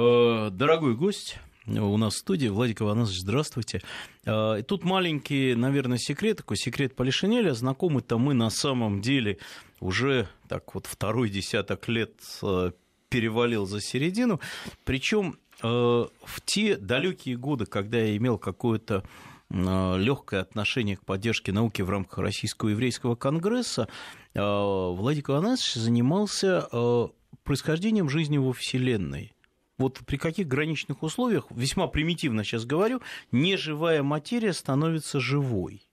Э, дорогой гость, у нас в студии. Владик Иванович, здравствуйте. Э, тут маленький, наверное, секрет, такой секрет Полишинеля. Знакомы-то мы на самом деле уже так вот второй десяток лет э, перевалил за середину. Причем в те далекие годы, когда я имел какое-то легкое отношение к поддержке науки в рамках Российского еврейского конгресса, Владик Иванович занимался происхождением жизни во Вселенной – вот при каких граничных условиях, весьма примитивно сейчас говорю, неживая материя становится живой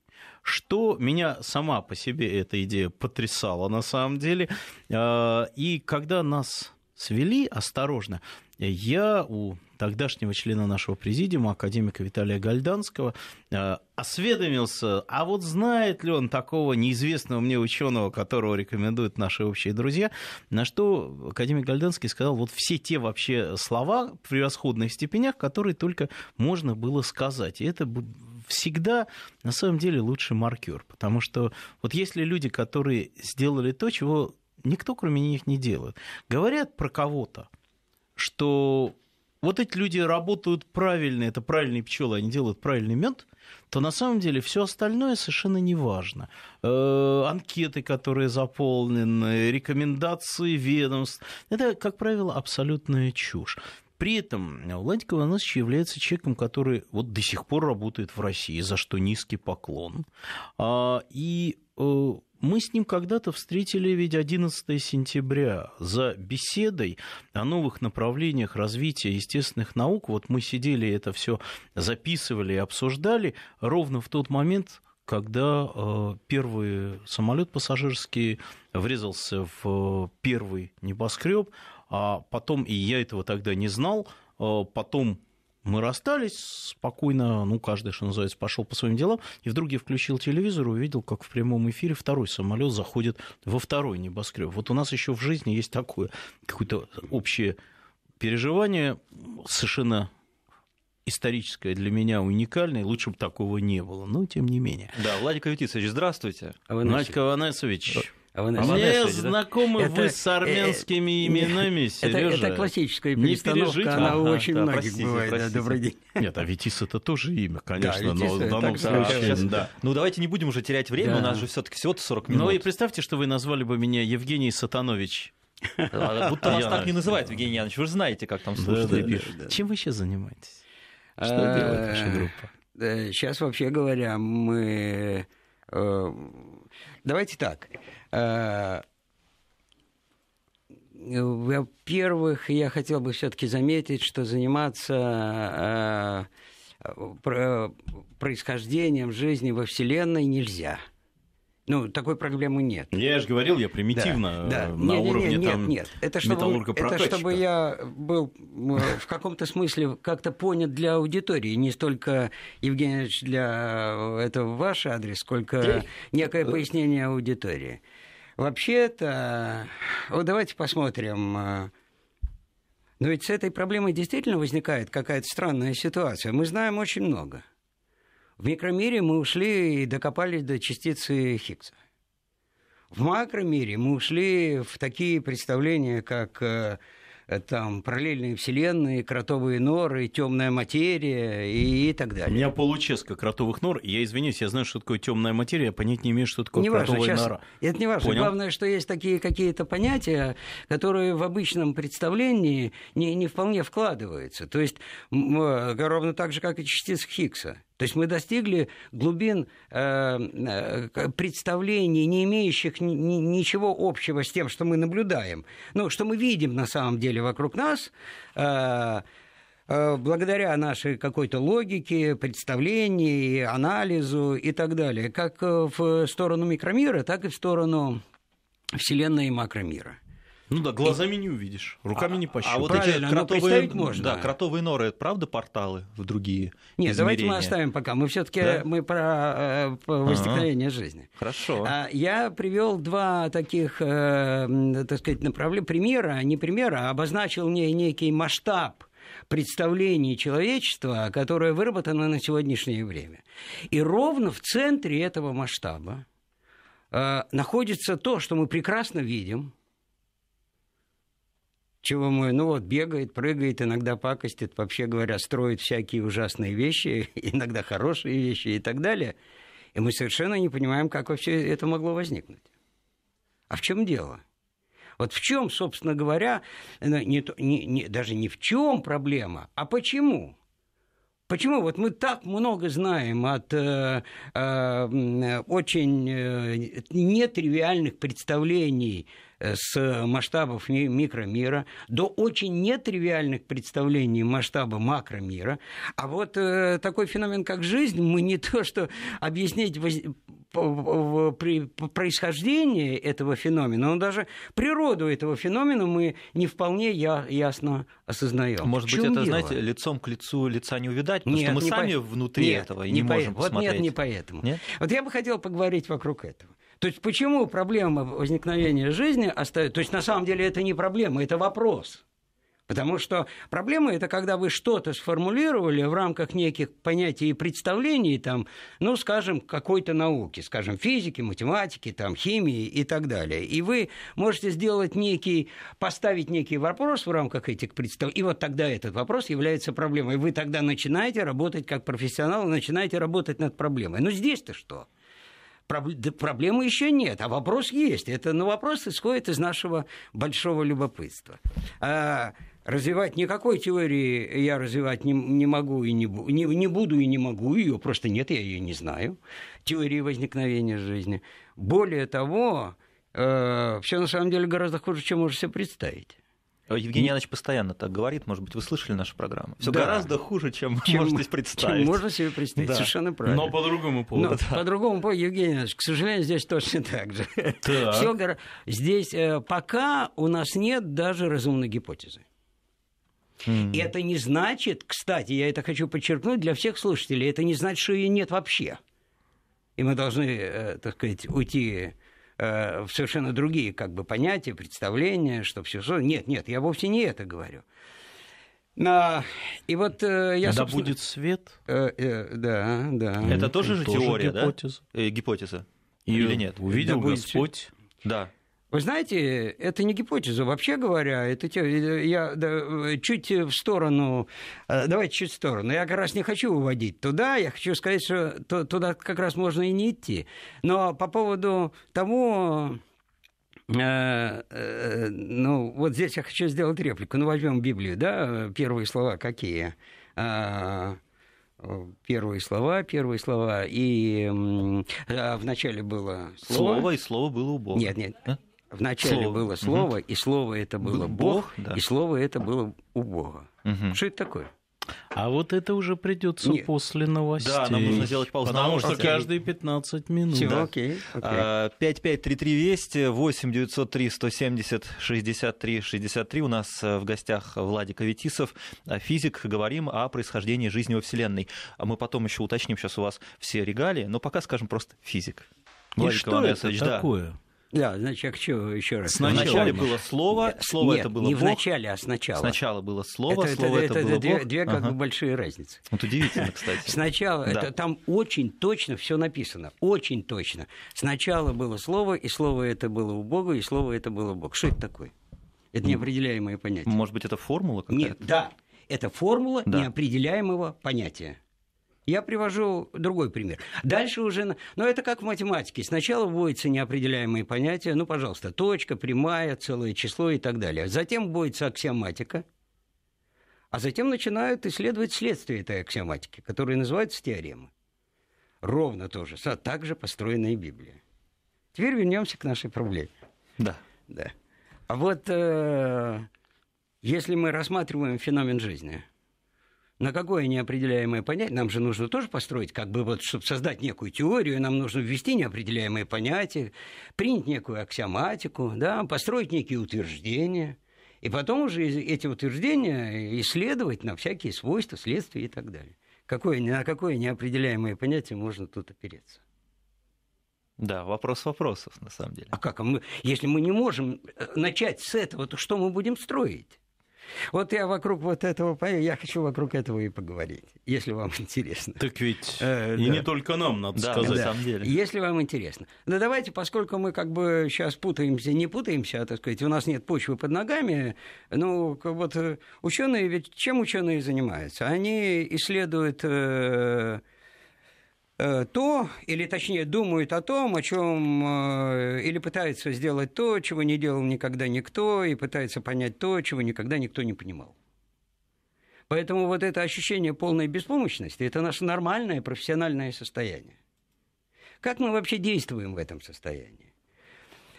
что меня сама по себе эта идея потрясала на самом деле. А, и когда нас свели осторожно, я у тогдашнего члена нашего президиума, академика Виталия Гальданского, э, осведомился, а вот знает ли он такого неизвестного мне ученого, которого рекомендуют наши общие друзья, на что академик Гальданский сказал вот все те вообще слова в превосходных степенях, которые только можно было сказать. И это всегда на самом деле лучший маркер, потому что вот если люди, которые сделали то, чего никто кроме них не делает, говорят про кого-то, что вот эти люди работают правильно, это правильные пчелы, они делают правильный мед, то на самом деле все остальное совершенно не важно. Э, анкеты, которые заполнены, рекомендации ведомств, это, как правило, абсолютная чушь. При этом Владимир Иванович является человеком, который вот до сих пор работает в России, за что низкий поклон. А, и э, мы с ним когда-то встретили ведь 11 сентября за беседой о новых направлениях развития естественных наук. Вот мы сидели, это все записывали и обсуждали ровно в тот момент, когда э, первый самолет пассажирский врезался в э, первый небоскреб, а потом, и я этого тогда не знал, э, потом мы расстались спокойно, ну, каждый, что называется, пошел по своим делам. И вдруг я включил телевизор и увидел, как в прямом эфире второй самолет заходит во второй небоскреб. Вот у нас еще в жизни есть такое, какое-то общее переживание, совершенно историческое для меня уникальное, лучше бы такого не было, но тем не менее. Да, Владимир Кавитисович, здравствуйте. Владимир Каванасович. А вы Мне знакомы это, вы с армянскими э, э именами, Сережа. Это, это классическая перестановка, не она а, у очень да, многих простите, бывает. Простите. Да, добрый день. Нет, Аветис это тоже имя, конечно, да, но э, в данном случае... Да. да. Ну, давайте не будем уже терять время, да. у нас же все таки всего-то 40 минут. Ну и представьте, что вы назвали бы меня Евгений Сатанович. А, будто вас так не называют, Евгений Янович. Вы же знаете, как там слушатели пишут. Чем вы сейчас занимаетесь? Что а, делает ваша группа? Э, сейчас, вообще говоря, мы... Давайте так. Э, во-первых, я хотел бы все-таки заметить, что заниматься э, происхождением жизни во Вселенной нельзя. Ну, такой проблемы нет. Я же говорил, я примитивно да, да. Э, на нет, уровне нет, нет, там нет, это чтобы, это чтобы я был в каком-то смысле как-то понят для аудитории, не столько, Евгений для этого ваш адрес, сколько некое пояснение аудитории. Вообще-то, вот давайте посмотрим. А, но ведь с этой проблемой действительно возникает какая-то странная ситуация. Мы знаем очень много. В микромире мы ушли и докопались до частицы Хиггса. В макромире мы ушли в такие представления, как а, Э, там параллельные вселенные, кротовые норы, темная материя и, и так далее. У меня получеска кротовых нор. Я извинюсь, я знаю, что такое темная материя, я понять не имею, что такое не кротовая важно, нора. Сейчас, это не важно. Понял? Главное, что есть такие какие-то понятия, которые в обычном представлении не, не вполне вкладываются. То есть э, ровно так же, как и частицы Хиггса. То есть мы достигли глубин э, э представлений, не имеющих ни, ни, ничего общего с тем, что мы наблюдаем. Ну, что мы видим на самом деле вокруг нас, э, э, благодаря нашей какой-то логике, представлению, анализу и так далее. Как э, в сторону микромира, так и в сторону Вселенной и макромира. Ну да, глазами и... не увидишь, руками а, не а пощупаешь. А вот Правильно, эти кротовые, можно. Да, кротовые норы, это правда порталы в другие Нет, измерения? давайте мы оставим пока. Мы все-таки да? мы про э, возникновение ага. жизни. Хорошо. А, я привел два таких, э, так сказать, направления, примера, не примера, а обозначил мне некий масштаб представлений человечества, которое выработано на сегодняшнее время. И ровно в центре этого масштаба э, находится то, что мы прекрасно видим – чего мы, ну вот, бегает, прыгает, иногда пакостит, вообще говоря, строит всякие ужасные вещи, иногда хорошие вещи и так далее. И мы совершенно не понимаем, как вообще это могло возникнуть. А в чем дело? Вот в чем, собственно говоря, э, не, не, не, даже не в чем проблема, а почему? Почему вот мы так много знаем от э, э, очень э, нетривиальных представлений э, с масштабов микромира до очень нетривиальных представлений масштаба макромира. А вот э, такой феномен, как жизнь, мы не то что объяснить происхождение этого феномена, но даже природу этого феномена мы не вполне я, ясно осознаем. А может быть, это, дело? знаете, лицом к лицу лица не увидать, потому нет, что мы сами по... внутри нет, этого не, не можем по... посмотреть. Вот нет, не поэтому. Нет? Вот я бы хотел поговорить вокруг этого. То есть почему проблема возникновения жизни остается... То есть на самом деле это не проблема, это вопрос. Потому что проблема это когда вы что-то сформулировали в рамках неких понятий и представлений, там, ну, скажем, какой-то науки, скажем, физики, математики, там, химии и так далее. И вы можете сделать некий, поставить некий вопрос в рамках этих представлений, и вот тогда этот вопрос является проблемой. Вы тогда начинаете работать как профессионал, начинаете работать над проблемой. Но ну, здесь-то что? Проблемы еще нет, а вопрос есть. Это, но ну, вопрос исходит из нашего большого любопытства. А, развивать никакой теории я развивать не, не могу и не, не, не буду и не могу ее, просто нет, я ее не знаю, теории возникновения жизни. Более того, э, все на самом деле гораздо хуже, чем можешь себе представить. Э, Евгений Янович постоянно так говорит, может быть, вы слышали нашу программу. Все да. гораздо хуже, чем, чем себе представить. Чем можно себе представить, да. совершенно правильно. Но по другому поводу. Но, да. По другому поводу, Евгений Янович, к сожалению, здесь точно так же. Так. Все, здесь э, пока у нас нет даже разумной гипотезы. И это не значит, кстати, я это хочу подчеркнуть для всех слушателей, это не значит, что ее нет вообще. И мы должны, э, так сказать, уйти э, в совершенно другие как бы понятия, представления, что все... Нет, нет, я вовсе не это говорю. На... И вот э, я, Когда будет свет? Э, э, да, да. Это тоже же тоже теория, гипотеза. да? Гипотеза. Э, Или нет? Увидел да будет... Да. Вы знаете, это не гипотеза, вообще говоря, это те, э, я да, э, чуть э, в сторону, давайте чуть в сторону, я как раз не хочу уводить туда, я хочу сказать, что туда как раз можно и не идти. Но по поводу того, ну, вот здесь я хочу сделать реплику. Ну, возьмем Библию, да, первые слова какие? А, первые слова, первые слова. И а, в начале было слово. Слово, и слово было у Бога. Нет, нет. А? Вначале слово. было слово, угу. и слово это было Бог, Бог да. и слово это было у Бога. Угу. Что это такое? А вот это уже придется Нет. после новостей. Да, нам нужно сделать паузу. Потому новостей. что окей. каждые 15 минут. Все, да. окей, окей. 5533 а, Вести, 8 903 170 63 63. У нас э, в гостях Владик Аветисов, э, физик. Говорим о происхождении жизни во Вселенной. А Мы потом еще уточним сейчас у вас все регалии, но пока скажем просто физик. И что Иванович, это да. такое? Да, значит, а что еще раз? Сначала было слово, слово Нет, это было не Бог. не вначале, а сначала. Сначала было слово, это, слово это, это, это было две, Бог. Две как ага. бы большие разницы. Вот удивительно, кстати. Сначала, да. это, там очень точно все написано, очень точно. Сначала было слово, и слово это было у Бога, и слово это было Бог. Что это такое? Это неопределяемое понятие. Может быть, это формула какая-то? Нет, да. Это формула да. неопределяемого понятия. Я привожу другой пример. Дальше уже... Но ну, это как в математике. Сначала вводятся неопределяемые понятия. Ну, пожалуйста, точка, прямая, целое число и так далее. Затем вводится аксиоматика. А затем начинают исследовать следствие этой аксиоматики, которые называются теоремы. Ровно тоже. А также построена и Библия. Теперь вернемся к нашей проблеме. Да. Да. А вот э, если мы рассматриваем феномен жизни – на какое неопределяемое понятие, нам же нужно тоже построить, как бы вот, чтобы создать некую теорию, нам нужно ввести неопределяемые понятия, принять некую аксиоматику, да, построить некие утверждения, и потом уже эти утверждения исследовать на всякие свойства, следствия и так далее. Какое, на какое неопределяемое понятие можно тут опереться? Да, вопрос вопросов, на самом деле. А как? А мы, если мы не можем э, начать с этого, то что мы будем строить? Вот я вокруг вот этого пою, я хочу вокруг этого и поговорить, если вам интересно. Так ведь э, и да. не только нам, надо да, сказать. Да. На самом деле. Если вам интересно. ну давайте, поскольку мы как бы сейчас путаемся, не путаемся, а, так сказать, у нас нет почвы под ногами, ну, вот э, ученые ведь, чем ученые занимаются? Они исследуют... Э, Э, то, или точнее думают о том, о чем, э, или пытаются сделать то, чего не делал никогда никто, и пытаются понять то, чего никогда никто не понимал. Поэтому вот это ощущение полной беспомощности – это наше нормальное профессиональное состояние. Как мы вообще действуем в этом состоянии?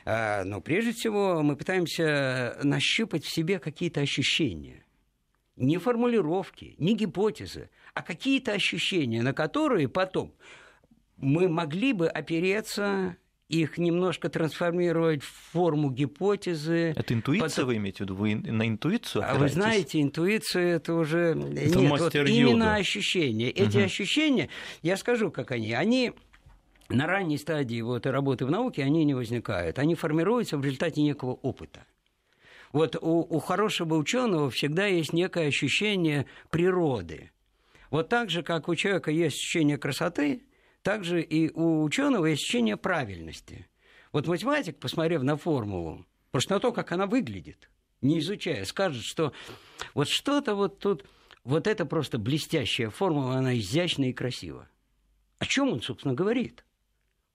А, Но ну, прежде всего мы пытаемся нащупать в себе какие-то ощущения не формулировки, не гипотезы, а какие-то ощущения, на которые потом мы могли бы опереться их немножко трансформировать в форму гипотезы. Это интуиция потом... вы имеете в виду? Вы на интуицию опираетесь? А вы знаете, интуиция – это уже это Нет, вот именно ощущения. Эти угу. ощущения, я скажу, как они. Они на ранней стадии вот, работы в науке, они не возникают. Они формируются в результате некого опыта. Вот у, у хорошего ученого всегда есть некое ощущение природы. Вот так же, как у человека есть ощущение красоты, также и у ученого есть ощущение правильности. Вот математик, посмотрев на формулу, просто на то, как она выглядит, не изучая, скажет, что вот что-то вот тут, вот это просто блестящая формула, она изящна и красива. О чем он, собственно, говорит?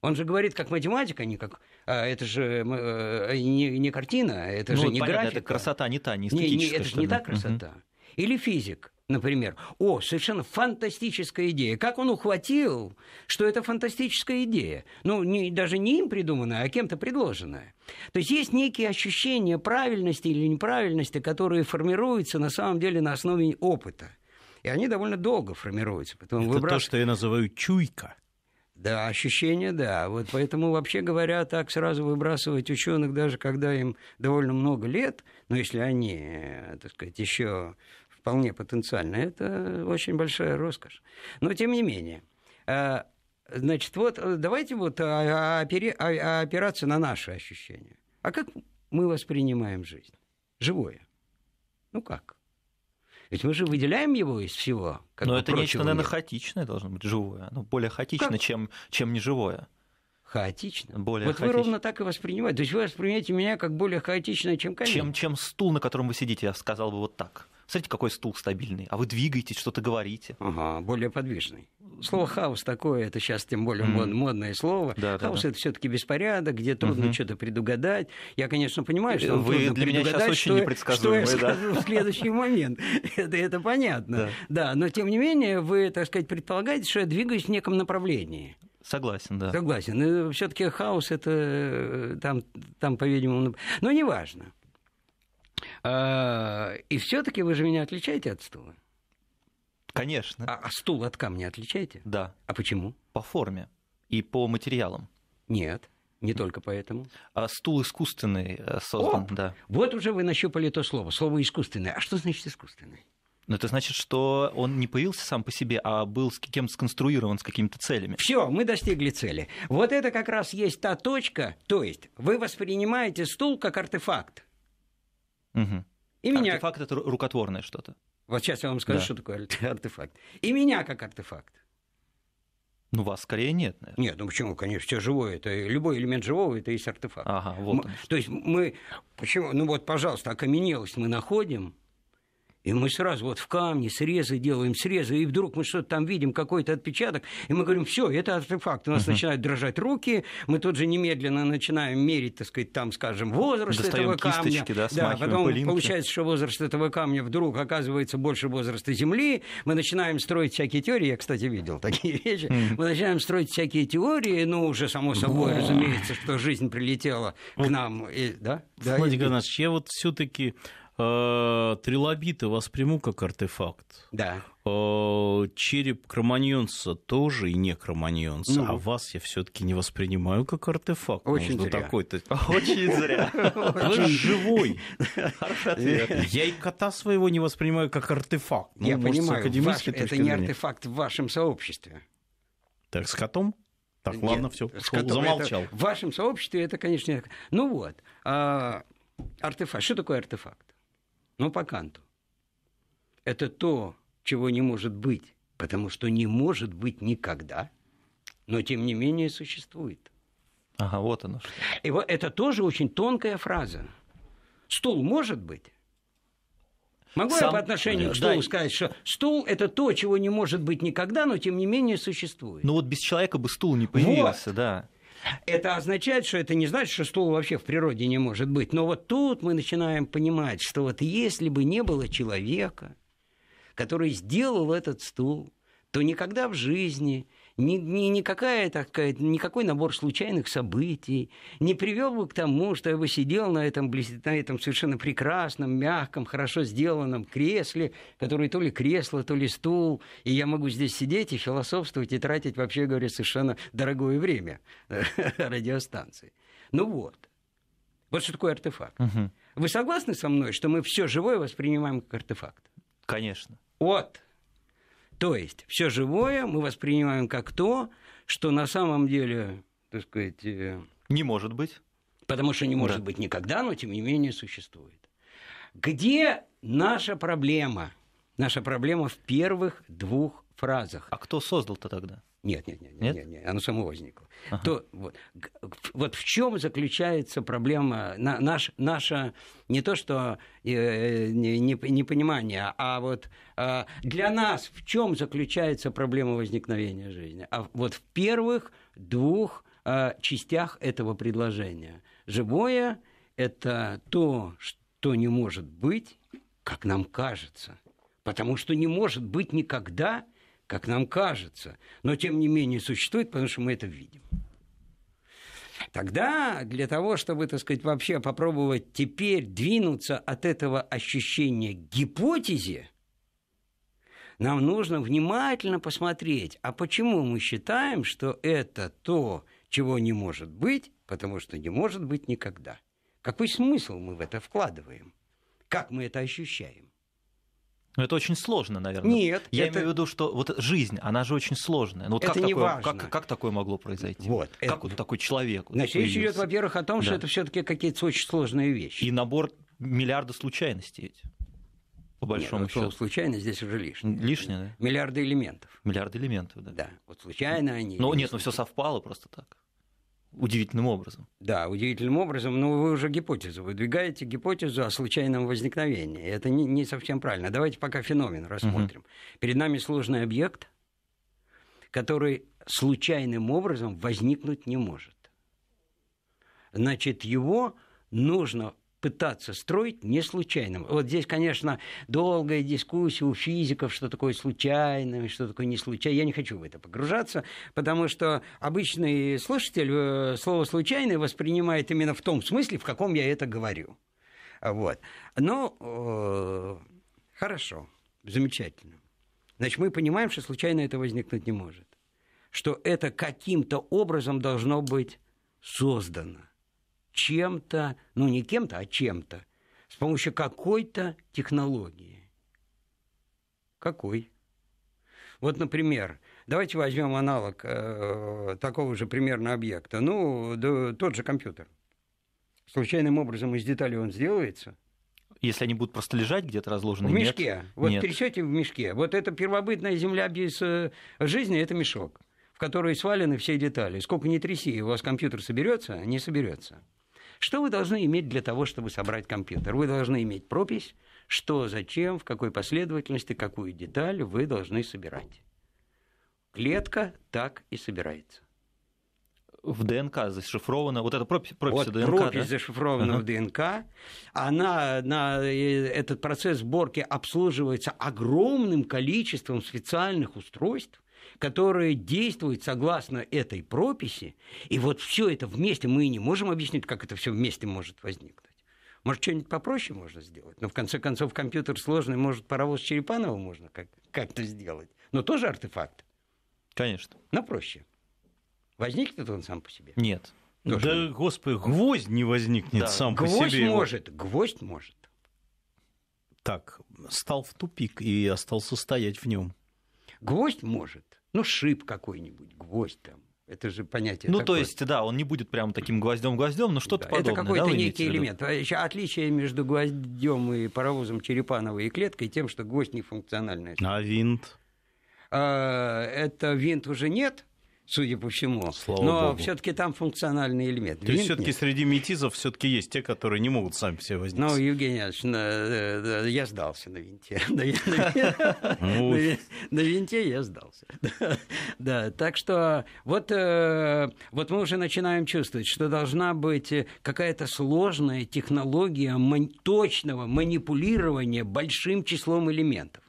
Он же говорит как математик, а не как а, это же э, не, не картина, а это ну, же вот не понятно, графика. Это красота не та, не эстетическая. Не, не, это же не та красота. Угу. Или физик, например. О, совершенно фантастическая идея. Как он ухватил, что это фантастическая идея? Ну, не, даже не им придуманная, а кем-то предложенная. То есть есть некие ощущения правильности или неправильности, которые формируются на самом деле на основе опыта. И они довольно долго формируются. Потом это выбрас... то, что я называю чуйка. Да, ощущение, да. Вот поэтому, вообще говоря, так сразу выбрасывать ученых, даже когда им довольно много лет, но если они, э, так сказать, еще вполне потенциально, это очень большая роскошь. Но тем не менее, э, значит, вот э, давайте вот опираться на наши ощущения. А как мы воспринимаем жизнь? Живое. Ну как? Ведь мы же выделяем его из всего. Но это нечто, наверное, мира. хаотичное должно быть, живое. оно ну, более хаотично, чем, чем неживое. Хаотично. Более вот хаотично. вы ровно так и воспринимаете. То есть вы воспринимаете меня как более хаотично, чем камень. Чем, чем стул, на котором вы сидите, я сказал бы вот так. Смотрите, какой стул стабильный. А вы двигаетесь, что-то говорите. Ага, более подвижный. Слово хаос такое, это сейчас тем более mm модное слово. Да, хаос да, да. это все-таки беспорядок, где трудно mm-hmm. что-то предугадать. Я, конечно, понимаю, что вы трудно для меня сейчас очень что, что я да. скажу в следующий момент. это, это понятно. Да. да, но тем не менее, вы, так сказать, предполагаете, что я двигаюсь в неком направлении. Согласен, да. Согласен. Э, все-таки хаос это э, там, там по-видимому... Но ну, ну, неважно. А, и все-таки вы же меня отличаете от стула. Конечно. А, а стул от камня отличаете? Да. А почему? По форме и по материалам. Нет. Не только поэтому. А стул искусственный э, создан, О, да. Вот уже вы нащупали то слово. Слово искусственное. А что значит искусственный? Но ну, это значит, что он не появился сам по себе, а был с кем сконструирован, с какими-то целями. Все, мы достигли цели. Вот это как раз есть та точка, то есть вы воспринимаете стул как артефакт. Угу. И артефакт меня... Артефакт – это рукотворное что-то. Вот сейчас я вам скажу, да. что такое артефакт. И меня как артефакт. Ну, вас скорее нет, наверное. Нет, ну почему, конечно, все живое, это любой элемент живого, это есть артефакт. Ага, вот. Мы, то есть мы, почему, ну вот, пожалуйста, окаменелость мы находим, и мы сразу вот в камне срезы делаем, срезы, и вдруг мы что-то там видим, какой-то отпечаток, и мы говорим, все, это артефакт. У нас uh-huh. начинают дрожать руки, мы тут же немедленно начинаем мерить, так сказать, там, скажем, возраст Достаем этого камня. Да, да потом пылинки. получается, что возраст этого камня вдруг оказывается больше возраста Земли. Мы начинаем строить всякие теории, я, кстати, видел такие вещи. Mm. Мы начинаем строить всякие теории, ну, уже само собой, разумеется, что жизнь прилетела к нам. И, да? Владимир Иванович, я вот все-таки Э, Трилобита восприму как артефакт. Да. Э, череп кроманьонца тоже и не кроманьонца, ну. а вас я все-таки не воспринимаю как артефакт. Очень зря. Такой-то... Очень зря. Вы живой. Я и кота своего не воспринимаю как артефакт. Ну, я понимаю, это не артефакт в вашем сообществе. Так с котом? Так, ладно, все, замолчал. Это, в вашем сообществе это, конечно, ну вот, а артефакт. Что такое артефакт? но по Канту. Это то, чего не может быть, потому что не может быть никогда, но тем не менее существует. Ага, вот оно. Что. И вот это тоже очень тонкая фраза. Стул может быть? Могу Сам... я по отношению к стулу да. сказать, что стул это то, чего не может быть никогда, но тем не менее существует. Ну вот без человека бы стул не появился, вот. да. Это означает, что это не значит, что слова вообще в природе не может быть. Но вот тут мы начинаем понимать, что вот если бы не было человека, который сделал этот стул, то никогда в жизни – не, не, никакая, такая, никакой набор случайных событий не привел бы к тому, что я бы сидел на этом, на этом совершенно прекрасном, мягком, хорошо сделанном кресле, который то ли кресло, то ли стул, и я могу здесь сидеть и философствовать, и тратить, вообще говоря, совершенно дорогое время радиостанции. Ну вот. Вот что такое артефакт. Вы согласны со мной, что мы все живое воспринимаем как артефакт? Конечно. Вот. То есть все живое мы воспринимаем как то, что на самом деле, так сказать... Э, не может быть. Потому что не может да. быть никогда, но тем не менее существует. Где наша проблема? Наша проблема в первых двух фразах. А кто создал-то тогда? Нет, нет, нет, нет, нет, нет оно само возникло. Ага. То, вот, вот в чем заключается проблема, на, наш, наша не то что э, непонимание, не а вот э, для нас в чем заключается проблема возникновения жизни? А вот в первых двух э, частях этого предложения. Живое – это то, что не может быть, как нам кажется, потому что не может быть никогда – как нам кажется, но тем не менее существует, потому что мы это видим. Тогда для того, чтобы, так сказать, вообще попробовать теперь двинуться от этого ощущения гипотезе, нам нужно внимательно посмотреть, а почему мы считаем, что это то, чего не может быть, потому что не может быть никогда. Какой смысл мы в это вкладываем? Как мы это ощущаем? Но ну, это очень сложно, наверное. Нет. Я это... имею в виду, что вот жизнь, она же очень сложная. Но ну, вот это как, не такое, важно. Как, как такое могло произойти? Вот. Как это... вот такой человек? Вот Значит, речь идет, во-первых, о том, да. что это все-таки какие-то очень сложные вещи. И набор миллиарда случайностей ведь. По большому ну, счету. Вот случайно здесь уже лишнее. Лишнее, да? Миллиарды элементов. Миллиарды элементов, да. Да. Вот случайно они. Ну, нет, ну все совпало просто так удивительным образом. Да, удивительным образом, но ну, вы уже гипотезу выдвигаете, гипотезу о случайном возникновении. Это не, не совсем правильно. Давайте пока феномен рассмотрим. Угу. Перед нами сложный объект, который случайным образом возникнуть не может. Значит, его нужно пытаться строить не случайным. Вот здесь, конечно, долгая дискуссия у физиков, что такое случайное, что такое не случайное. Я не хочу в это погружаться, потому что обычный слушатель э, слово «случайное» воспринимает именно в том смысле, в каком я это говорю. Вот. Но ну, э, хорошо, замечательно. Значит, мы понимаем, что случайно это возникнуть не может. Что это каким-то образом должно быть создано чем-то, ну не кем-то, а чем-то, с помощью какой-то технологии. Какой? Вот, например, давайте возьмем аналог э, такого же примерно объекта. Ну, да, тот же компьютер. Случайным образом из деталей он сделается. Если они будут просто лежать где-то разложены? В мешке. Нет. Вот трясете в мешке. Вот это первобытная земля без э, жизни это мешок, в который свалены все детали. Сколько ни тряси, у вас компьютер соберется, не соберется. Что вы должны иметь для того, чтобы собрать компьютер? Вы должны иметь пропись, что, зачем, в какой последовательности, какую деталь вы должны собирать. Клетка так и собирается в ДНК зашифрована, вот эта пропись, пропись вот ДНК. Пропись да? зашифрована ага. в ДНК. Она на этот процесс сборки обслуживается огромным количеством специальных устройств, которое действует согласно этой прописи, и вот все это вместе мы и не можем объяснить, как это все вместе может возникнуть. Может, что-нибудь попроще можно сделать? Но, ну, в конце концов, компьютер сложный, может, паровоз Черепанова можно как- как-то сделать. Но тоже артефакт. Конечно. Но проще. Возникнет он сам по себе? Нет. Тоже. Да, он... господи, гвоздь не возникнет да. сам гвоздь по себе. Гвоздь может, гвоздь может. Так, стал в тупик и остался стоять в нем. Гвоздь может. Ну, шип какой-нибудь, гвоздь там. Это же понятие. Ну, такое. то есть, да, он не будет прям таким гвоздем-гвоздем, но что-то да, подобное. Это какой-то да, некий элемент. Отличие между гвоздем и паровозом Черепановой и клеткой тем, что гвоздь нефункциональный. А винт? А, это винт уже нет, судя по всему. Слава Но все-таки там функциональный элемент. То есть все-таки среди метизов все-таки есть те, которые не могут сами все возникнуть. Ну, Евгений Ильич, э, э, я сдался на винте. Ну на винте я сдался. Да, так что вот э, вот мы уже начинаем чувствовать, что должна быть какая-то сложная технология точного манипулирования большим числом элементов.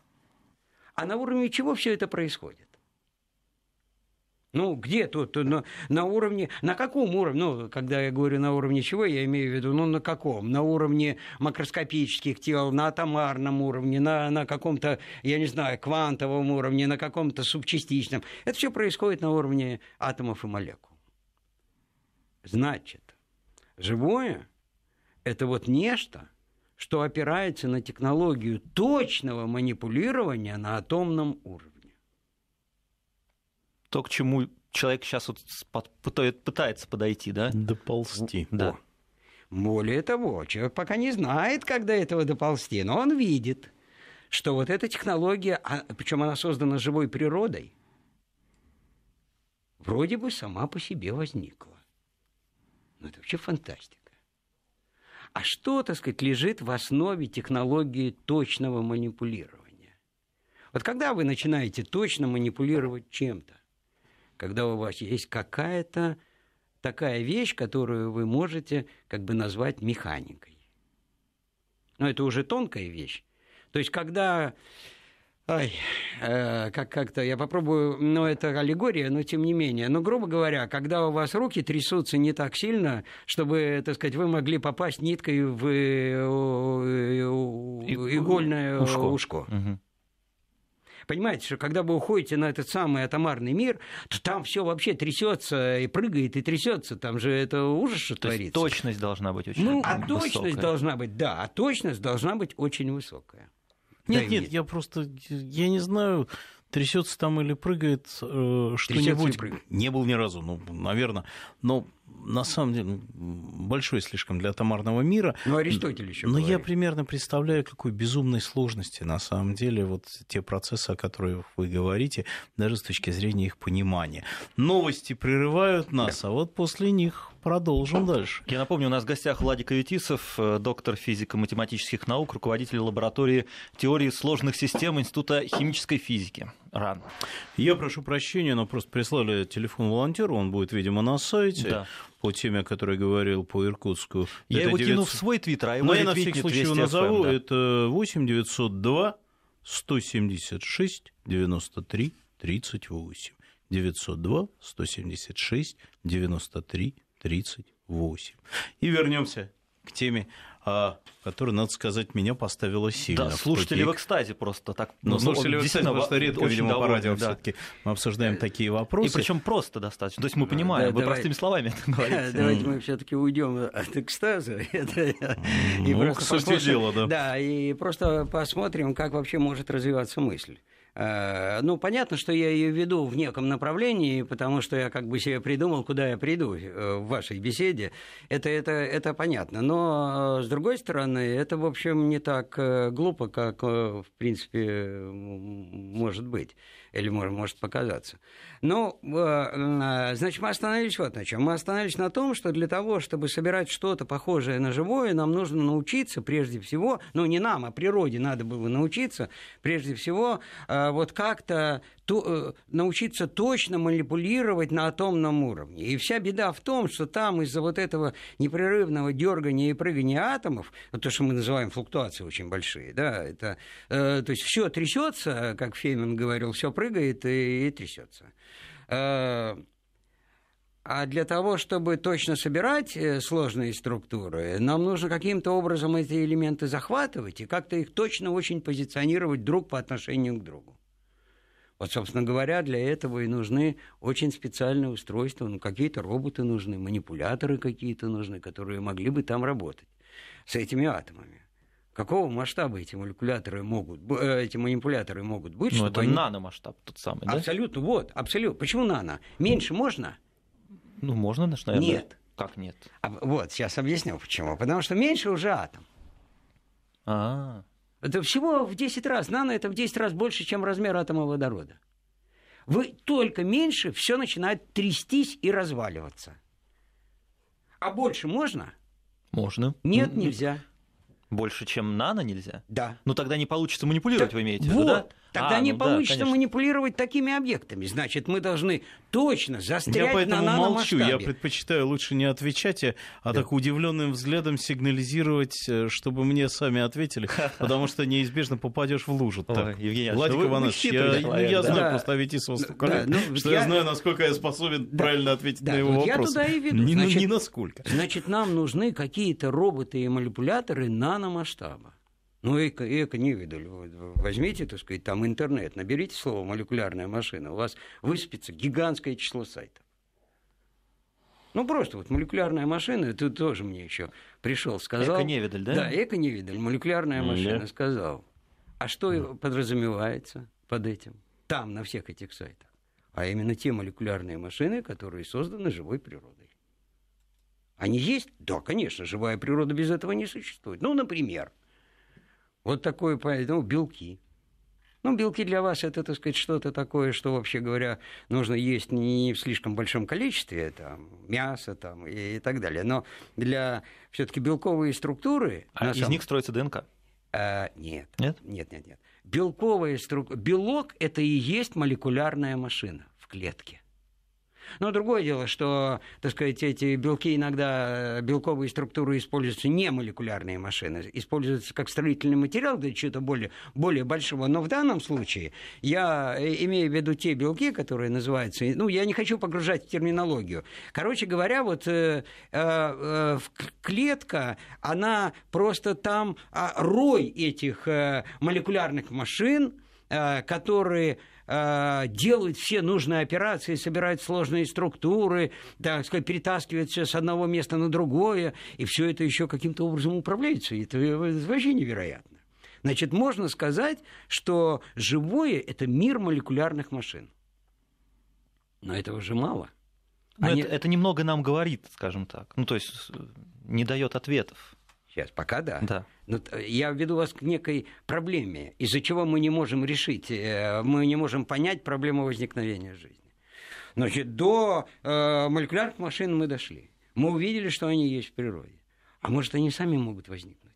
А на уровне чего все это происходит? Ну, где тут? На, на уровне... На каком уровне? Ну, когда я говорю на уровне чего, я имею в виду, ну, на каком? На уровне макроскопических тел, на атомарном уровне, на, на каком-то, я не знаю, квантовом уровне, на каком-то субчастичном. Это все происходит на уровне атомов и молекул. Значит, живое – это вот нечто, что опирается на технологию точного манипулирования на атомном уровне то, к чему человек сейчас вот пытается подойти, да? Доползти. Да. Более того, человек пока не знает, как до этого доползти, но он видит, что вот эта технология, а, причем она создана живой природой, вроде бы сама по себе возникла. Ну это вообще фантастика. А что, так сказать, лежит в основе технологии точного манипулирования? Вот когда вы начинаете точно манипулировать чем-то, когда у вас есть какая-то такая вещь, которую вы можете как бы назвать механикой. Но это уже тонкая вещь. То есть, когда ай, э, как как-то я попробую, но ну, это аллегория, но тем не менее. Но грубо говоря, когда у вас руки трясутся не так сильно, чтобы, так сказать, вы могли попасть ниткой в э, э, игольное ушко. ушко. Угу. Понимаете, что когда вы уходите на этот самый атомарный мир, то там все вообще трясется и прыгает, и трясется. Там же это ужас, что то творится. Есть точность должна быть очень Ну, а точность должна быть, да, а точность должна быть очень высокая. Нет, нет, я просто, я не знаю, трясется там или прыгает э, что-нибудь. Не был ни разу, ну, наверное. Но на самом деле большой слишком для атомарного мира. Ну, Аристотель еще. Но говорит. я примерно представляю, какой безумной сложности на самом деле вот те процессы, о которых вы говорите, даже с точки зрения их понимания. Новости прерывают нас, да. а вот после них продолжим дальше. Я напомню, у нас в гостях Владик Аветисов, э, доктор физико-математических наук, руководитель лаборатории теории сложных систем Института химической физики рано. Я прошу прощения, но просто прислали телефон волонтеру, он будет, видимо, на сайте. Да. По теме, о которой говорил по Иркутску. Я это его 9... кину в свой твиттер, а его Но я на всякий случай его назову. FM, да. Это 8 902 176 93 38. 902 176 93 38. И вернемся к теме а, которая, надо сказать, меня поставила сильно. Да, слушатели в, в экстазе просто так. Ну, ну слушатели в экстазе, потому что редко, видимо, довольны, по радио да. все-таки мы обсуждаем э, такие вопросы. И причем просто достаточно. То есть мы понимаем, да, вы давай, простыми словами это говорите. Давайте мы все-таки уйдем от экстаза. Ну, и просто да. Да, и просто посмотрим, как вообще может развиваться мысль. Э, ну, понятно, что я ее веду в неком направлении, потому что я как бы себе придумал, куда я приду э, в вашей беседе. Это, это, это понятно. Но, э, с другой стороны, это, в общем, не так глупо, как, в принципе, может быть или может, показаться. Но, ну, значит, мы остановились вот на чем. Мы остановились на том, что для того, чтобы собирать что-то похожее на живое, нам нужно научиться прежде всего, ну, не нам, а природе надо было научиться, прежде всего, а, вот как-то то, э, научиться точно манипулировать на атомном уровне. И вся беда в том, что там из-за вот этого непрерывного дергания и прыгания атомов, то, что мы называем флуктуации очень большие, да, это, э, то есть все трясется, как Феймин говорил, все прыгает и, и трясется. А, а для того, чтобы точно собирать э, сложные структуры, нам нужно каким-то образом эти элементы захватывать и как-то их точно очень позиционировать друг по отношению к другу. Вот, собственно говоря, для этого и нужны очень специальные устройства. Ну, какие-то роботы нужны, манипуляторы какие-то нужны, которые могли бы там работать с этими атомами. Какого масштаба эти манипуляторы могут, э, эти манипуляторы могут быть? Ну, это они... наномасштаб тот самый, да? Абсолютно, вот, абсолютно. Почему нано? Меньше можно? Ну, можно, наверное. Нет. Как нет? А, вот, сейчас объясню почему. Потому что меньше уже атом. А. Это всего в 10 раз. Нано это в 10 раз больше, чем размер атома водорода. Вы только меньше, все начинает трястись и разваливаться. А больше можно? Можно. Нет, нельзя. Больше, чем нано нельзя? Да. Ну тогда не получится манипулировать, так, вы имеете в виду, да? Тогда а, не ну получится да, манипулировать такими объектами. Значит, мы должны точно застрять на Я поэтому молчу. Я предпочитаю лучше не отвечать, а, а да. так удивленным взглядом сигнализировать, э, чтобы мне сами ответили, потому что неизбежно попадешь в лужу. Так, Евгений Владимир Иванович, ну, я знаю просто Аветис ну, что я знаю, насколько я способен правильно ответить на его вопрос. Я туда и веду. Не Ни насколько. Значит, нам нужны какие-то роботы и манипуляторы наномасштаба. Ну, эко, эко не видали. Возьмите, так сказать, там интернет, наберите слово «молекулярная машина», у вас выспится гигантское число сайтов. Ну, просто вот молекулярная машина, это тоже мне еще пришел, сказал. Эко не невидаль, да? Да, эко не невидаль, молекулярная машина, да. сказал. А что да. подразумевается под этим? Там, на всех этих сайтах. А именно те молекулярные машины, которые созданы живой природой. Они есть? Да, конечно, живая природа без этого не существует. Ну, например, вот такое, ну, белки. Ну, белки для вас это, так сказать, что-то такое, что, вообще говоря, нужно есть не в слишком большом количестве, а там, мясо там, и, и так далее. Но для все таки белковые структуры... А из самом... них строится ДНК? А, нет. Нет? Нет, нет, нет. Белковая струк... Белок – это и есть молекулярная машина в клетке. Но другое дело, что, так сказать, эти белки иногда, э, белковые структуры используются не молекулярные машины, используются как строительный материал для чего-то более, более большого. Но в данном случае я э, имею в виду те белки, которые называются, ну, я не хочу погружать в терминологию. Короче говоря, вот э, э, э клетка, она просто там э, рой этих э, молекулярных машин, э, которые э, делают все нужные операции, собирают сложные структуры, так сказать, перетаскивают все с одного места на другое, и все это еще каким-то образом управляется. Это вообще невероятно. Значит, можно сказать, что живое – это мир молекулярных машин. Но этого же мало. Но Они... это, это немного нам говорит, скажем так. Ну, то есть э, не дает ответов. Сейчас, пока да. да. Но я веду вас к некой проблеме, из-за чего мы не можем решить, э, мы не можем понять проблему возникновения жизни. Значит, до э, молекулярных машин мы дошли. Мы увидели, что они есть в природе. А может, они сами могут возникнуть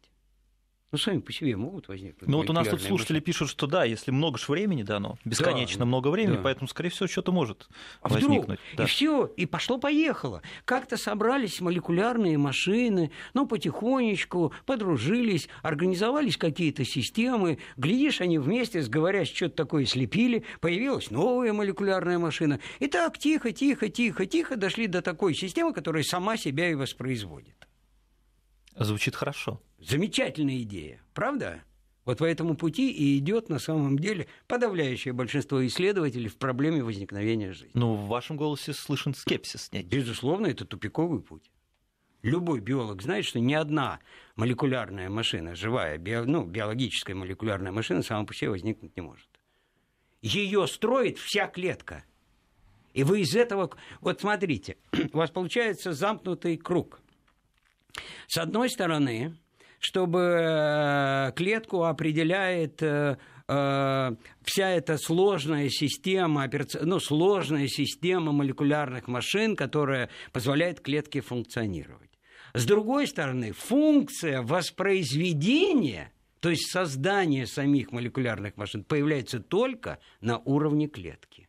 ну, сами по себе могут возникнуть. Ну, вот у нас тут слушатели мысли. пишут, что да, если много ж времени дано, бесконечно да, ну, много времени, да. поэтому, скорее всего, что-то может а возникнуть. Вдруг? Да. И все, и пошло-поехало. Как-то собрались молекулярные машины, ну, потихонечку подружились, организовались какие-то системы, глядишь, они вместе, сговорясь, что-то такое слепили, появилась новая молекулярная машина. И так тихо, тихо, тихо, тихо дошли до такой системы, которая сама себя и воспроизводит. Звучит хорошо. Замечательная идея, правда? Вот по этому пути и идет на самом деле подавляющее большинство исследователей в проблеме возникновения жизни. Но ну, в вашем голосе слышен скепсис. Нет? Безусловно, это тупиковый путь. Любой биолог знает, что ни одна молекулярная машина, живая, био, ну, биологическая молекулярная машина сама по себе возникнуть не может. Ее строит вся клетка. И вы из этого... Вот смотрите, у вас получается замкнутый круг. С одной стороны, чтобы э, клетку определяет э, э, вся эта сложная система, ну, сложная система молекулярных машин, которая позволяет клетке функционировать. С другой стороны, функция воспроизведения, то есть создание самих молекулярных машин, появляется только на уровне клетки.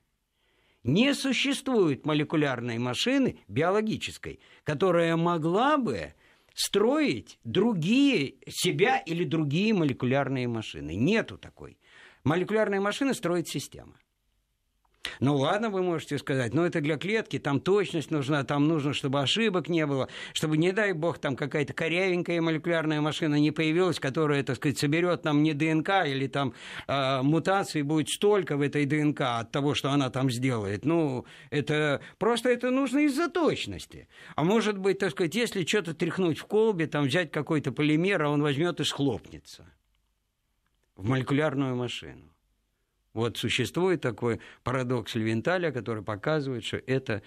Не существует молекулярной машины биологической, которая могла бы строить другие себя или другие молекулярные машины. Нету такой. Молекулярная машина строит система. Ну ладно, вы можете сказать, но это для клетки, там точность нужна, там нужно, чтобы ошибок не было, чтобы, не дай бог, там какая-то корявенькая молекулярная машина не появилась, которая, так сказать, соберет нам не ДНК или там э, мутаций будет столько в этой ДНК от того, что она там сделает. Ну, это просто это нужно из-за точности. А может быть, так сказать, если что-то тряхнуть в колбе, там взять какой-то полимер, а он возьмет и схлопнется в молекулярную машину. Вот существует такой парадокс Левенталя, который показывает, что это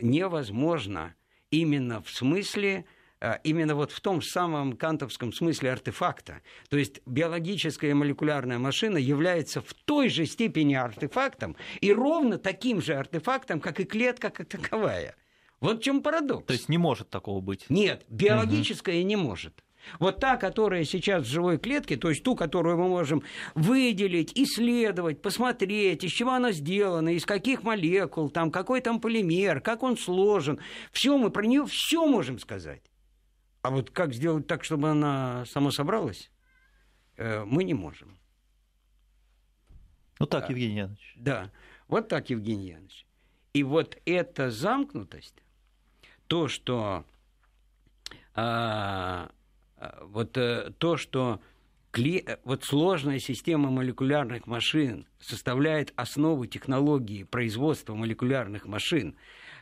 невозможно именно в смысле а, именно вот в том самом кантовском смысле артефакта. То есть биологическая молекулярная машина является в той же степени артефактом и ровно таким же артефактом, как и клетка как таковая. Вот в чем парадокс. То есть не может такого быть. Нет, биологическое угу. не может. Вот та, которая сейчас в живой клетке, то есть ту, которую мы можем выделить, исследовать, посмотреть, из чего она сделана, из каких молекул, там, какой там полимер, как он сложен. Все мы про нее все можем сказать. А вот как сделать так, чтобы она сама собралась, э, мы не можем. Ну так, Евгений Янович. Да, вот так, Евгений Янович. И вот эта замкнутость, то, что а, Э, вот э, то, что э, вот сложная система молекулярных машин составляет основу технологии производства молекулярных машин,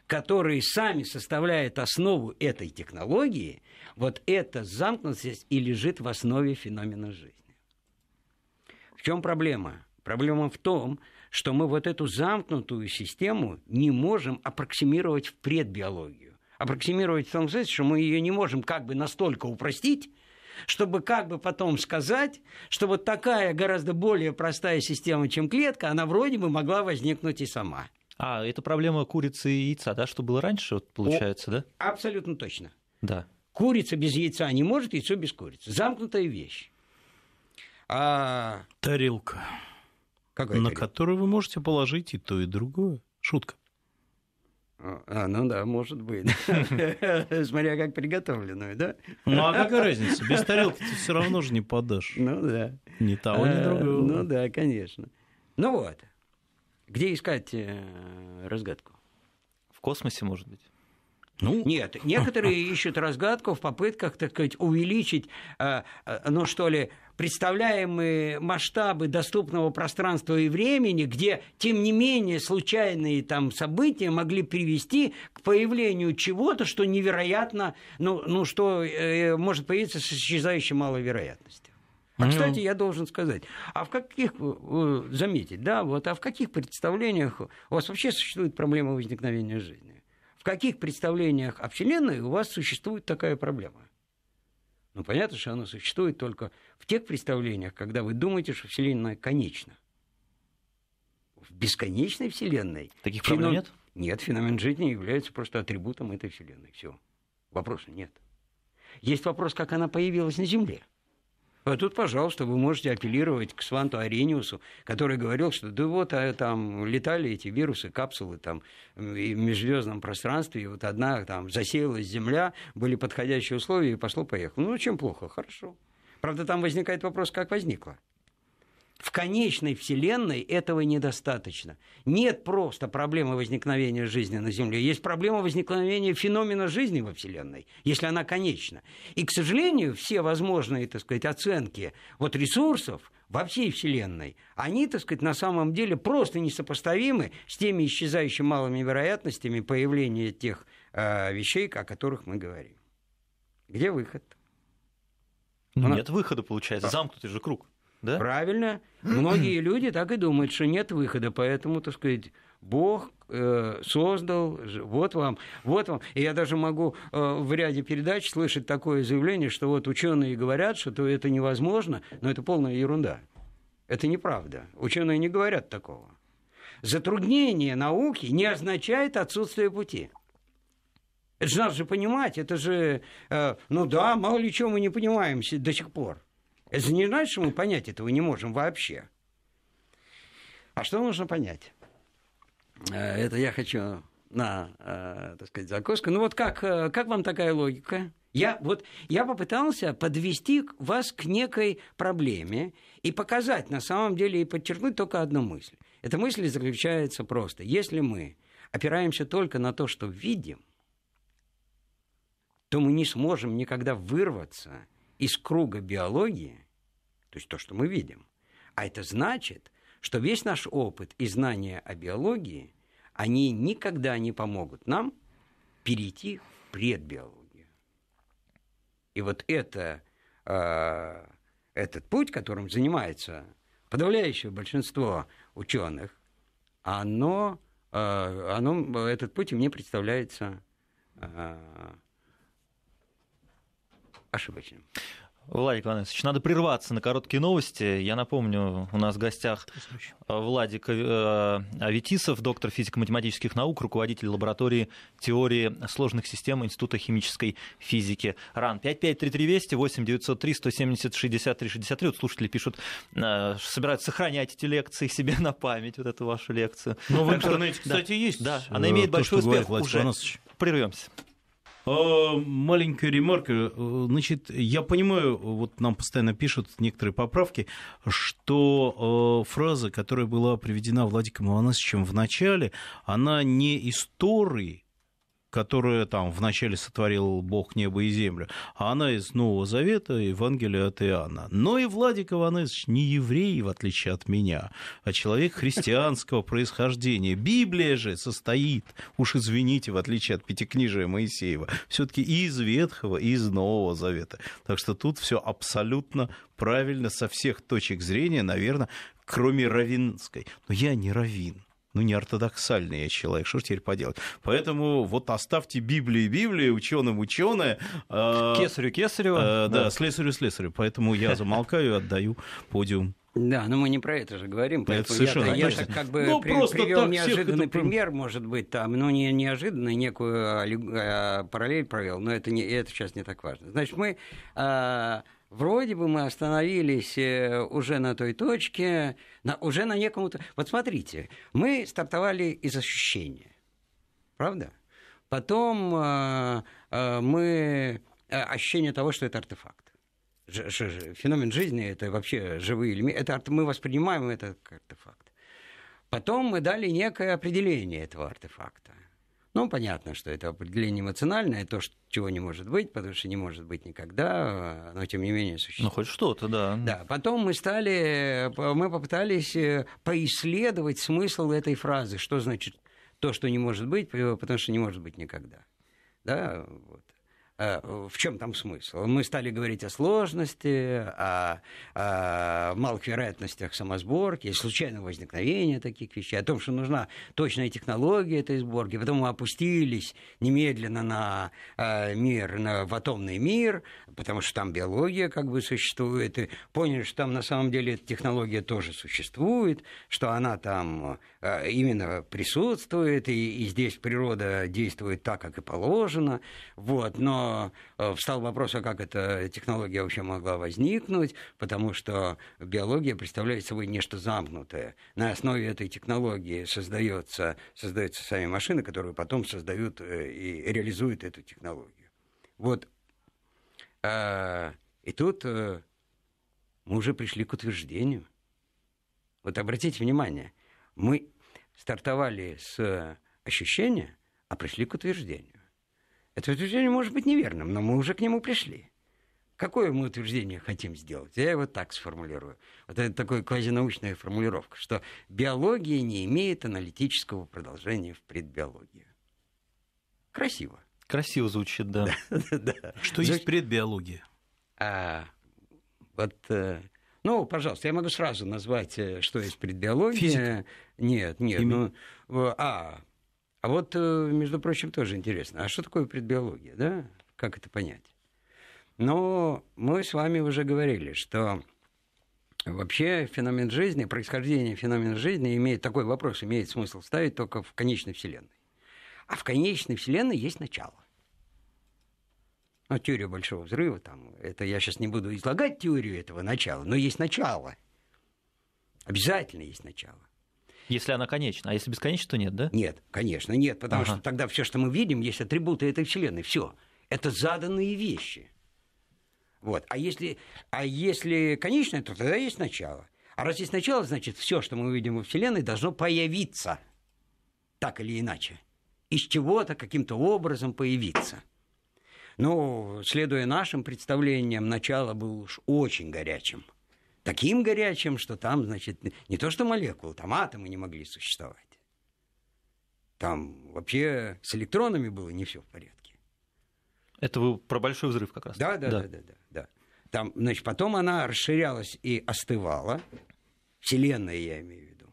которые сами составляют основу этой технологии, вот эта замкнутость и лежит в основе феномена жизни. В чем проблема? Проблема в том, что мы вот эту замкнутую систему не можем аппроксимировать в предбиологию аппроксимировать в том смысле, что мы ее не можем как бы настолько упростить, чтобы как бы потом сказать, что вот такая гораздо более простая система, чем клетка, она вроде бы могла возникнуть и сама. А, это проблема курицы и яйца, да, что было раньше, вот, получается, О, да? Абсолютно точно. Да. Курица без яйца не может, яйцо без курицы. Замкнутая вещь. А... Тарелка. Какая на тарелка? которую вы можете положить и то, и другое. Шутка. А, а, ну да, может быть. Смотря как приготовленную, да? Ну а какая разница? Без тарелки ты все равно же не подашь. Ну да. Ни того, ни а, другого. Ну да, конечно. Ну вот. Где искать э, разгадку? В космосе, может быть. Ну, нет, некоторые ищут разгадку в попытках, так сказать, увеличить, э, э, ну что ли, представляемые масштабы доступного пространства и времени, где, тем не менее, случайные там события могли привести к появлению чего-то, что невероятно, ну, ну что э, может появиться с исчезающей малой вероятностью. А, ну. кстати, я должен сказать, а в каких, э, заметить, да, вот, а в каких представлениях у вас вообще существует проблема возникновения жизни? В каких представлениях о Вселенной у вас существует такая проблема? Ну, понятно, что она существует только в тех представлениях, когда вы думаете, что Вселенная конечна. В бесконечной Вселенной... Таких феном... проблем нет? Нет, феномен жизни является просто атрибутом этой Вселенной. Все. Вопроса нет. Есть вопрос, как она появилась на Земле. А Тут, пожалуйста, вы можете апеллировать к Сванту Арениусу, который говорил, что да вот а, там летали эти вирусы, капсулы там и в межзвездном пространстве, и вот одна там засеялась земля, были подходящие условия, и пошло-поехало. Ну, чем плохо? Хорошо. Правда, там возникает вопрос, как возникло. В конечной Вселенной этого недостаточно. Нет просто проблемы возникновения жизни на Земле. Есть проблема возникновения феномена жизни во Вселенной, если она конечна. И, к сожалению, все возможные, так сказать, оценки вот ресурсов, во всей Вселенной, они, так сказать, на самом деле просто несопоставимы с теми исчезающими малыми вероятностями появления тех э, вещей, о которых мы говорим. Где выход? Ну, ну нет выхода, получается, замкнутый же круг. Да? Правильно. М-м. Многие люди так и думают, что нет выхода, поэтому, так сказать, Бог э, создал, вот вам, вот вам. И я даже могу э, в ряде передач слышать такое заявление, что вот ученые говорят, что это невозможно, но это полная ерунда. Это неправда. Ученые не говорят такого. Затруднение науки не означает отсутствие пути. Это же надо же понимать, это же, э, ну да, мало ли чего мы не понимаем до сих пор. Это не значит, что мы понять этого не можем вообще. А что нужно понять? Э, это я хочу на, э, так сказать, закуску. Ну вот как, э, как вам такая логика? Я, вот, я попытался подвести вас к некой проблеме и показать на самом деле и подчеркнуть только одну мысль. Эта мысль заключается просто. Если мы опираемся только на то, что видим, то мы не сможем никогда вырваться из круга биологии, то есть то, что мы видим. А это значит, что весь наш опыт и знания о биологии, они никогда не помогут нам перейти в предбиологию. И вот это, э, этот путь, которым занимается подавляющее большинство ученых, оно, э, оно, этот путь мне представляется э, ошибочным. Владик Иванович, надо прерваться на короткие новости. Я напомню, у нас в гостях э, Владик э, Аветисов, доктор физико-математических наук, руководитель лаборатории теории сложных систем Института химической физики РАН. 5533 Вести, 8 903 170 63 63. Вот слушатели пишут, э, собираются сохранять эти лекции себе на память, вот эту вашу лекцию. Ну, в интернете, кстати, есть. Да, она имеет большой успех уже. Прервемся. А, маленькая ремарка. Значит, я понимаю, вот нам постоянно пишут некоторые поправки, что а, фраза, которая была приведена Владиком Ивановичем в начале, она не истории которое там вначале сотворил Бог небо и землю, а она из Нового Завета, Евангелия от Иоанна. Но и Владик Иванович не еврей, в отличие от меня, а человек христианского происхождения. Библия же состоит, уж извините, в отличие от Пятикнижия Моисеева, все таки и из Ветхого, и из Нового Завета. Так что тут все абсолютно правильно со всех точек зрения, наверное, кроме равинской. Но я не равин ну, не ортодоксальный я человек, что ж теперь поделать. Поэтому вот оставьте Библию Библию, ученым ученое. А, кесарю Кесарева. да, слесарю Слесарю. Поэтому я замолкаю и отдаю подиум да, но ну, мы не про это же говорим. Это совершенно я, я так как бы ну, при, привел так неожиданный это... пример, может быть, там, ну, не неожиданный, некую а, а, параллель провел, но это, не, это сейчас не так важно. Значит, мы а, Вроде бы мы остановились э, уже на той точке, на, уже на некому... Вот смотрите, мы стартовали из ощущения, правда? Потом э, э, мы... Э, ощущение того, что это артефакт. Ж, ж, ж, феномен жизни – это вообще живые элементы. Это, мы воспринимаем это как артефакт. Потом мы дали некое определение этого артефакта. Ну, понятно, что это определение эмоциональное, то, что, чего не может быть, потому что не может быть никогда, но тем не менее ну, существует. Ну, хоть что-то, да. Да, потом мы стали, э, мы попытались э, поисследовать смысл этой фразы, что значит то, что не может быть, э, потому что не может быть никогда. Да, вот. Э, в чем там смысл? Мы стали говорить о сложности, о, о малых вероятностях самосборки, случайного возникновения таких вещей, о том, что нужна точная технология этой сборки. Потом мы опустились немедленно на э, мир, на, в атомный мир, потому что там биология как бы существует, и поняли, что там на самом деле эта технология тоже существует, что она там э, именно присутствует, и, и здесь природа действует так, как и положено. Вот. Но Э, встал вопрос, а как эта технология вообще могла возникнуть, потому что биология представляет собой нечто замкнутое. На основе этой технологии создается, создаются сами машины, которые потом создают э, и реализуют эту технологию. Вот. А, и тут э, мы уже пришли к утверждению. Вот обратите внимание, мы стартовали с ощущения, а пришли к утверждению. Это утверждение может быть неверным, но мы уже к нему пришли. Какое мы утверждение хотим сделать? Я его так сформулирую. Вот это такая квазинаучная формулировка, что биология не имеет аналитического продолжения в предбиологии. Красиво. Красиво звучит, да. Что есть предбиология? А, вот, э, ну, пожалуйста, я могу сразу назвать, э, что есть предбиология. Нет, нет. Ну, а, а вот, э, между прочим, тоже интересно. А что такое предбиология, да? Как это понять? Но мы с вами уже говорили, что вообще феномен жизни, происхождение феномена жизни имеет такой вопрос, имеет смысл ставить только в конечной вселенной. А в конечной вселенной есть начало. Ну, теория большого взрыва, там, это я сейчас не буду излагать теорию этого начала, но есть начало. Обязательно есть начало. Если она конечна, а если бесконечна, то нет, да? Нет, конечно, нет, потому ага. что тогда все, что мы видим, есть атрибуты этой Вселенной, все. Это заданные вещи. Вот. А если, а если конечное, то тогда есть начало. А раз есть начало, значит, все, что мы видим во Вселенной, должно появиться. Так или иначе. Из чего-то, каким-то образом появиться. Ну, следуя нашим представлениям, начало было уж очень горячим таким горячим, что там, значит, не то что молекулы, там атомы не могли существовать. Там вообще с электронами было не все в порядке. Это вы про большой взрыв как раз. Да, да, да, да, да. да, да. Там, значит, потом она расширялась и остывала. Вселенная, я имею в виду.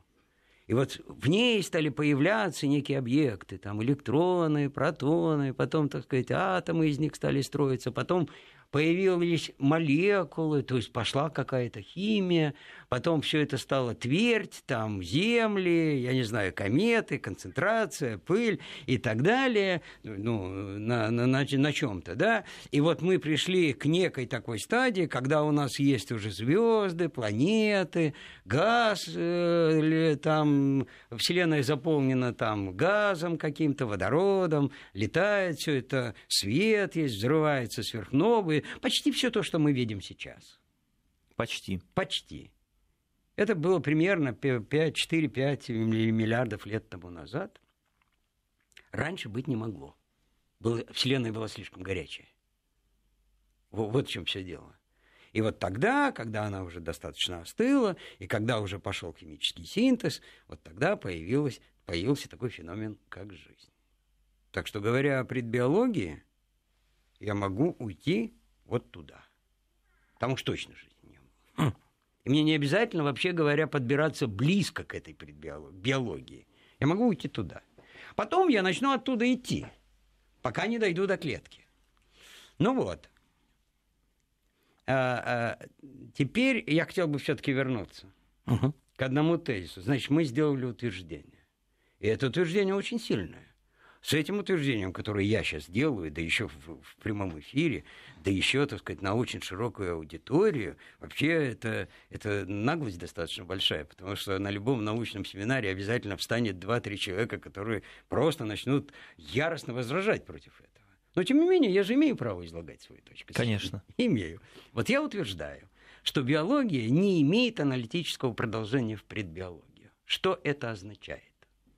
И вот в ней стали появляться некие объекты, там электроны, протоны, потом, так сказать, атомы из них стали строиться, потом появились молекулы, то есть пошла какая-то химия, потом все это стало твердь, там земли, я не знаю, кометы, концентрация, пыль и так далее, ну, на, на, на, на чем-то, да. И вот мы пришли к некой такой стадии, когда у нас есть уже звезды, планеты, газ, э, там Вселенная заполнена там газом каким-то, водородом, летает все это, свет есть, взрывается сверхновые Почти все то, что мы видим сейчас. Почти. Почти. Это было примерно 4-5 миллиардов лет тому назад. Раньше быть не могло. Было, вселенная была слишком горячая. Вот, вот в чем все дело. И вот тогда, когда она уже достаточно остыла, и когда уже пошел химический синтез, вот тогда появилась, появился такой феномен, как жизнь. Так что, говоря о предбиологии, я могу уйти вот туда. Там уж точно жить не было. И мне не обязательно, вообще говоря, подбираться близко к этой биологии. Я могу уйти туда. Потом я начну оттуда идти, пока не дойду до клетки. Ну вот. А, а, теперь я хотел бы все-таки вернуться угу. к одному тезису. Значит, мы сделали утверждение. И это утверждение очень сильное. С этим утверждением, которое я сейчас делаю, да еще в, в прямом эфире, да еще, так сказать, на очень широкую аудиторию, вообще это, это наглость достаточно большая, потому что на любом научном семинаре обязательно встанет 2-3 человека, которые просто начнут яростно возражать против этого. Но, тем не менее, я же имею право излагать свою точку. Конечно. Имею. Вот я утверждаю, что биология не имеет аналитического продолжения в предбиологию. Что это означает?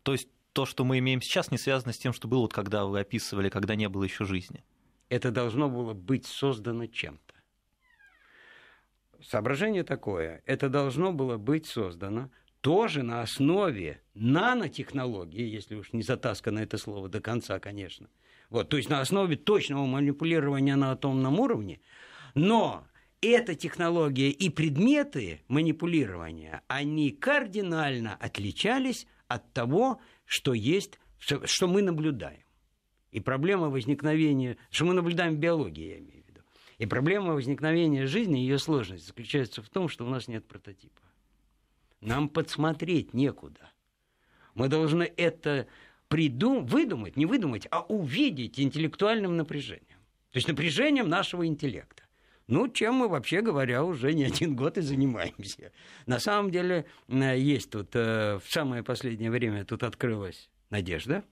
То есть то, что мы имеем сейчас, не связано с тем, что было, вот, когда вы описывали, когда не было еще жизни? Это должно было быть создано чем-то. Соображение такое. Это должно было быть создано тоже на основе нанотехнологии, если уж не затаскано это слово до конца, конечно. Вот, то есть на основе точного манипулирования на атомном уровне. Но эта технология и предметы манипулирования, они кардинально отличались от того, что есть, что мы наблюдаем. И проблема возникновения, что мы наблюдаем в биологии, я имею в виду. И проблема возникновения жизни, ее сложность заключается в том, что у нас нет прототипа. Нам подсмотреть некуда. Мы должны это придум, выдумать, не выдумать, а увидеть интеллектуальным напряжением. То есть напряжением нашего интеллекта. Ну, чем мы, вообще говоря, уже не один год и занимаемся. На самом деле, э, есть тут, э, в самое последнее время тут открылась надежда.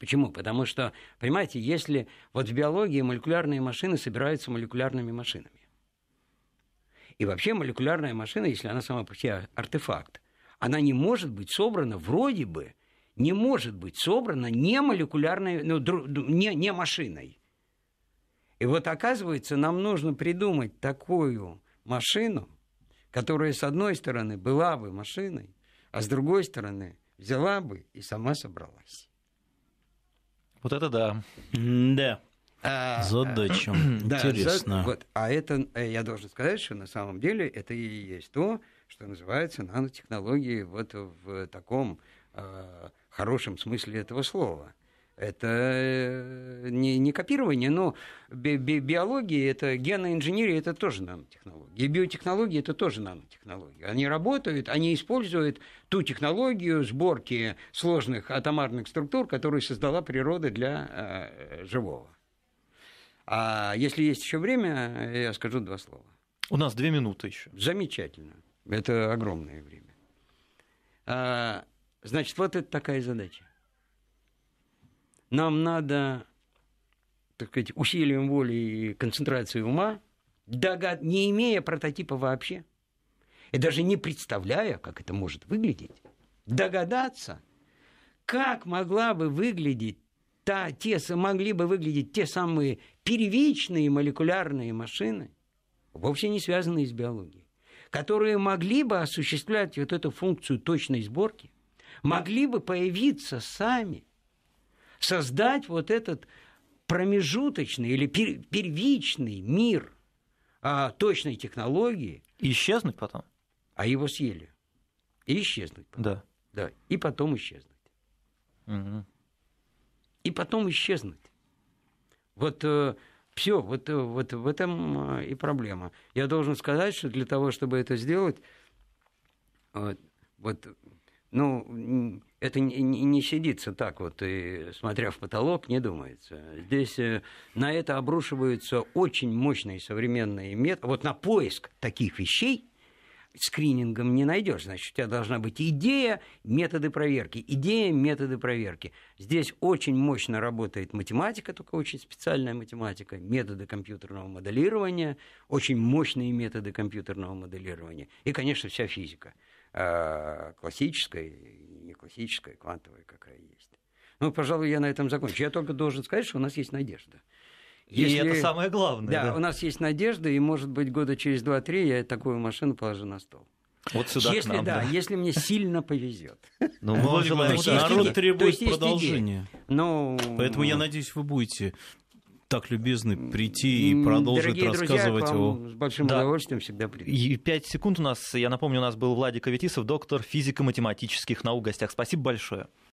Почему? Потому что, понимаете, если вот в биологии молекулярные машины собираются молекулярными машинами, и вообще молекулярная машина, если она сама по себе артефакт, она не может быть собрана вроде бы, не может быть собрана не молекулярной, ну, не, не машиной. И вот оказывается, нам нужно придумать такую машину, которая, с одной стороны, была бы машиной, а с другой стороны, взяла бы и сама собралась. Вот это да. Да. А, Задача. Э, да, Интересно. За, вот, а это, э, я должен сказать, что на самом деле это и есть то, что называется нанотехнологии вот в таком э, хорошем смысле этого слова – это э, не, не копирование, но би би биология, это генная инженерия, это тоже нанотехнологии. И биотехнологии – это тоже нанотехнологии. Они работают, они используют ту технологию сборки сложных атомарных структур, которую создала природа для э, живого. А если есть еще время, я скажу два слова. У нас две минуты еще. Замечательно. Это огромное время. А, значит, вот это такая задача нам надо, так сказать, усилием воли и концентрацией ума, догад... не имея прототипа вообще, и даже не представляя, как это может выглядеть, догадаться, как могла бы выглядеть та, те, могли бы выглядеть те самые первичные молекулярные машины, вовсе не связанные с биологией, которые могли бы осуществлять вот эту функцию точной сборки, могли бы появиться сами – создать вот этот промежуточный или первичный мир а, точной технологии. И исчезнуть потом. А его съели. И исчезнуть потом. Да. да. И потом исчезнуть. Угу. И потом исчезнуть. Вот э, все, вот, э, вот в этом э, и проблема. Я должен сказать, что для того, чтобы это сделать, э, вот ну, это не, не сидится так вот, и смотря в потолок, не думается. Здесь э, на это обрушиваются очень мощные современные методы. Вот на поиск таких вещей скринингом не найдешь. Значит, у тебя должна быть идея, методы проверки. Идея, методы проверки. Здесь очень мощно работает математика, только очень специальная математика, методы компьютерного моделирования, очень мощные методы компьютерного моделирования и, конечно, вся физика. А, классическая и не классическая, квантовая, какая есть. Ну, пожалуй, я на этом закончу. Я только должен сказать, что у нас есть надежда. Если... И это самое главное. Да, да, у нас есть надежда, и, может быть, года через 2-3 я такую машину положу на стол. Вот сюда если, нам, да, да, если мне сильно повезет. Ну, ну мы желаем. Народ требует продолжения. Поэтому я надеюсь, вы будете так любезны прийти и продолжить Дорогие рассказывать друзья, о... С большим да. удовольствием всегда приду. И пять секунд у нас, я напомню, у нас был Владик Аветисов, доктор физико-математических наук гостях. Спасибо большое.